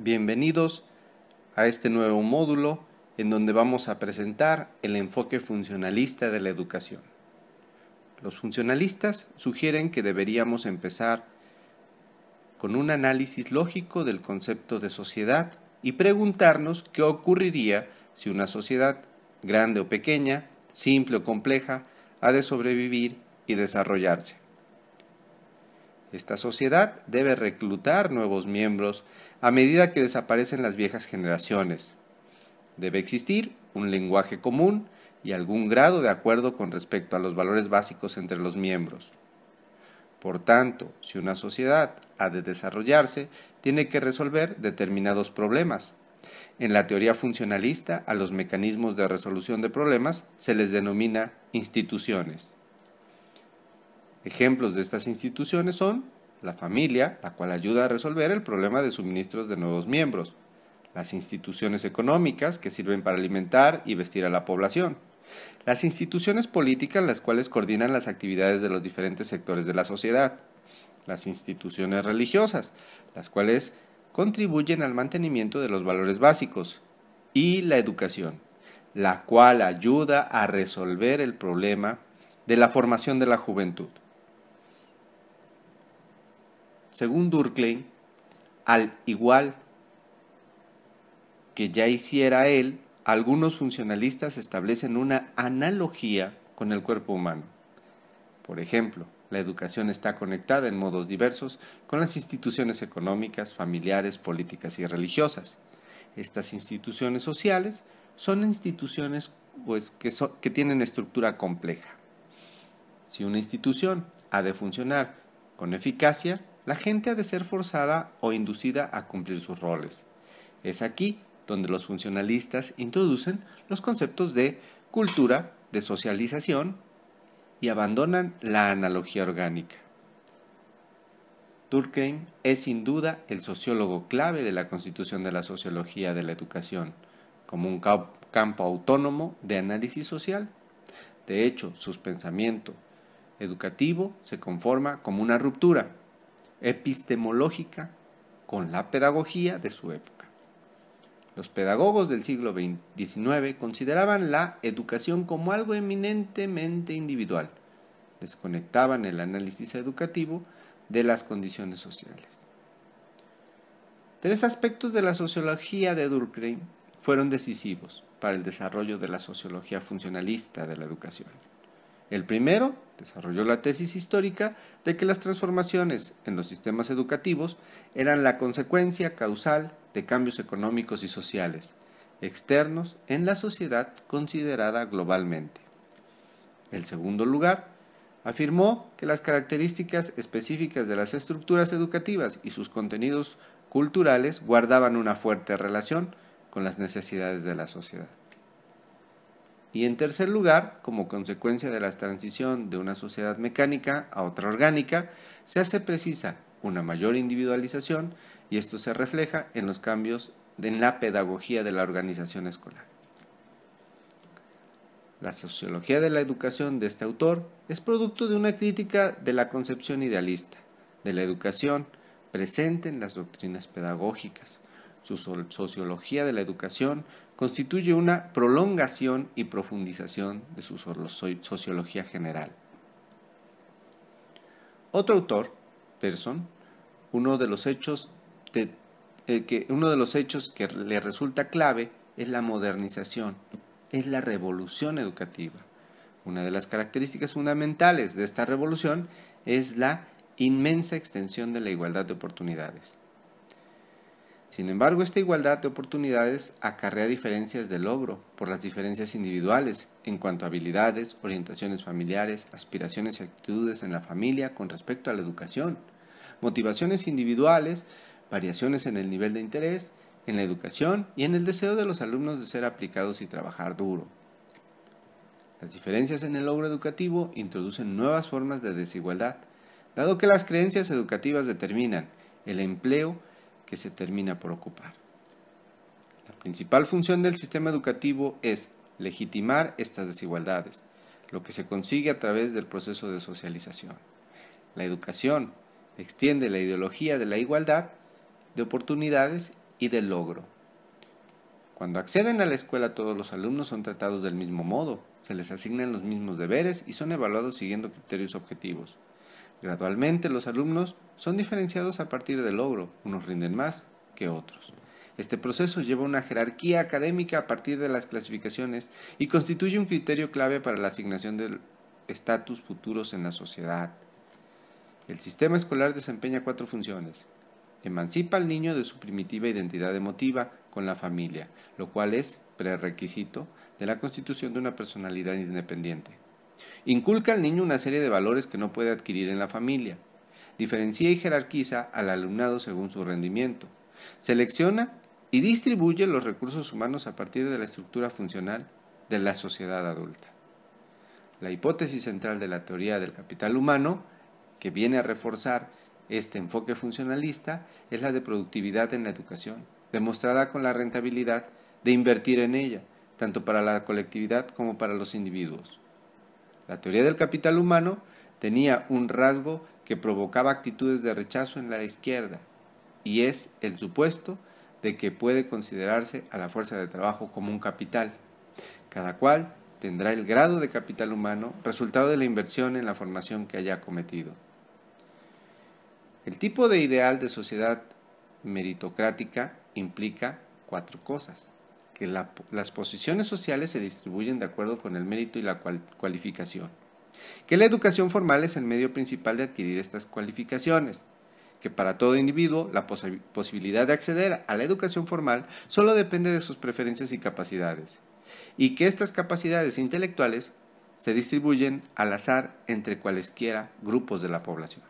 Bienvenidos a este nuevo módulo en donde vamos a presentar el enfoque funcionalista de la educación. Los funcionalistas sugieren que deberíamos empezar con un análisis lógico del concepto de sociedad y preguntarnos qué ocurriría si una sociedad, grande o pequeña, simple o compleja, ha de sobrevivir y desarrollarse. Esta sociedad debe reclutar nuevos miembros a medida que desaparecen las viejas generaciones. Debe existir un lenguaje común y algún grado de acuerdo con respecto a los valores básicos entre los miembros. Por tanto, si una sociedad ha de desarrollarse, tiene que resolver determinados problemas. En la teoría funcionalista, a los mecanismos de resolución de problemas se les denomina instituciones. Ejemplos de estas instituciones son la familia, la cual ayuda a resolver el problema de suministros de nuevos miembros, las instituciones económicas, que sirven para alimentar y vestir a la población, las instituciones políticas, las cuales coordinan las actividades de los diferentes sectores de la sociedad, las instituciones religiosas, las cuales contribuyen al mantenimiento de los valores básicos, y la educación, la cual ayuda a resolver el problema de la formación de la juventud según Durkheim, al igual que ya hiciera él, algunos funcionalistas establecen una analogía con el cuerpo humano. Por ejemplo, la educación está conectada en modos diversos con las instituciones económicas, familiares, políticas y religiosas. Estas instituciones sociales son instituciones pues, que tienen estructura compleja. Si una institución ha de funcionar con eficacia, la gente ha de ser forzada o inducida a cumplir sus roles. Es aquí donde los funcionalistas introducen los conceptos de cultura, de socialización y abandonan la analogía orgánica. Durkheim es sin duda el sociólogo clave de la constitución de la sociología de la educación, como un campo autónomo de análisis social. De hecho, su pensamiento educativo se conforma como una ruptura epistemológica con la pedagogía de su época. Los pedagogos del siglo XIX consideraban la educación como algo eminentemente individual. Desconectaban el análisis educativo de las condiciones sociales. Tres aspectos de la sociología de Durkheim fueron decisivos para el desarrollo de la sociología funcionalista de la educación. El primero desarrolló la tesis histórica de que las transformaciones en los sistemas educativos eran la consecuencia causal de cambios económicos y sociales, externos en la sociedad considerada globalmente. El segundo lugar, afirmó que las características específicas de las estructuras educativas y sus contenidos culturales guardaban una fuerte relación con las necesidades de la sociedad. Y en tercer lugar, como consecuencia de la transición de una sociedad mecánica a otra orgánica, se hace precisa una mayor individualización y esto se refleja en los cambios en la pedagogía de la organización escolar. La sociología de la educación de este autor es producto de una crítica de la concepción idealista de la educación presente en las doctrinas pedagógicas. Su sociología de la educación constituye una prolongación y profundización de su sociología general. Otro autor, Persson, uno de los hechos eh, uno de los hechos que le resulta clave es la modernización, es la revolución educativa. Una de las características fundamentales de esta revolución es la inmensa extensión de la igualdad de oportunidades. Sin embargo, esta igualdad de oportunidades acarrea diferencias de logro por las diferencias individuales en cuanto a habilidades, orientaciones familiares, aspiraciones y actitudes en la familia con respecto a la educación, motivaciones individuales, variaciones en el nivel de interés, en la educación y en el deseo de los alumnos de ser aplicados y trabajar duro. Las diferencias en el logro educativo introducen nuevas formas de desigualdad, dado que las creencias educativas determinan el empleo que se termina por ocupar. La principal función del sistema educativo es legitimar estas desigualdades, lo que se consigue a través del proceso de socialización. La educación extiende la ideología de la igualdad, de oportunidades y del logro. Cuando acceden a la escuela todos los alumnos son tratados del mismo modo, se les asignan los mismos deberes y son evaluados siguiendo criterios objetivos. Gradualmente los alumnos son diferenciados a partir del logro, unos rinden más que otros. Este proceso lleva una jerarquía académica a partir de las clasificaciones y constituye un criterio clave para la asignación de estatus futuros en la sociedad. El sistema escolar desempeña cuatro funciones. Emancipa al niño de su primitiva identidad emotiva con la familia, lo cual es prerequisito de la constitución de una personalidad independiente. Inculca al niño una serie de valores que no puede adquirir en la familia. Diferencia y jerarquiza al alumnado según su rendimiento. Selecciona y distribuye los recursos humanos a partir de la estructura funcional de la sociedad adulta. La hipótesis central de la teoría del capital humano, que viene a reforzar este enfoque funcionalista, es la de productividad en la educación, demostrada con la rentabilidad de invertir en ella, tanto para la colectividad como para los individuos. La teoría del capital humano tenía un rasgo que provocaba actitudes de rechazo en la izquierda, y es el supuesto de que puede considerarse a la fuerza de trabajo como un capital, cada cual tendrá el grado de capital humano resultado de la inversión en la formación que haya cometido. El tipo de ideal de sociedad meritocrática implica cuatro cosas que las posiciones sociales se distribuyen de acuerdo con el mérito y la cualificación. Que la educación formal es el medio principal de adquirir estas cualificaciones. Que para todo individuo la posibilidad de acceder a la educación formal solo depende de sus preferencias y capacidades. Y que estas capacidades intelectuales se distribuyen al azar entre cualesquiera grupos de la población.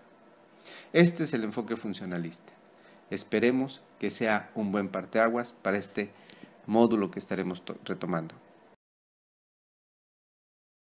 Este es el enfoque funcionalista. Esperemos que sea un buen parteaguas para este módulo que estaremos retomando.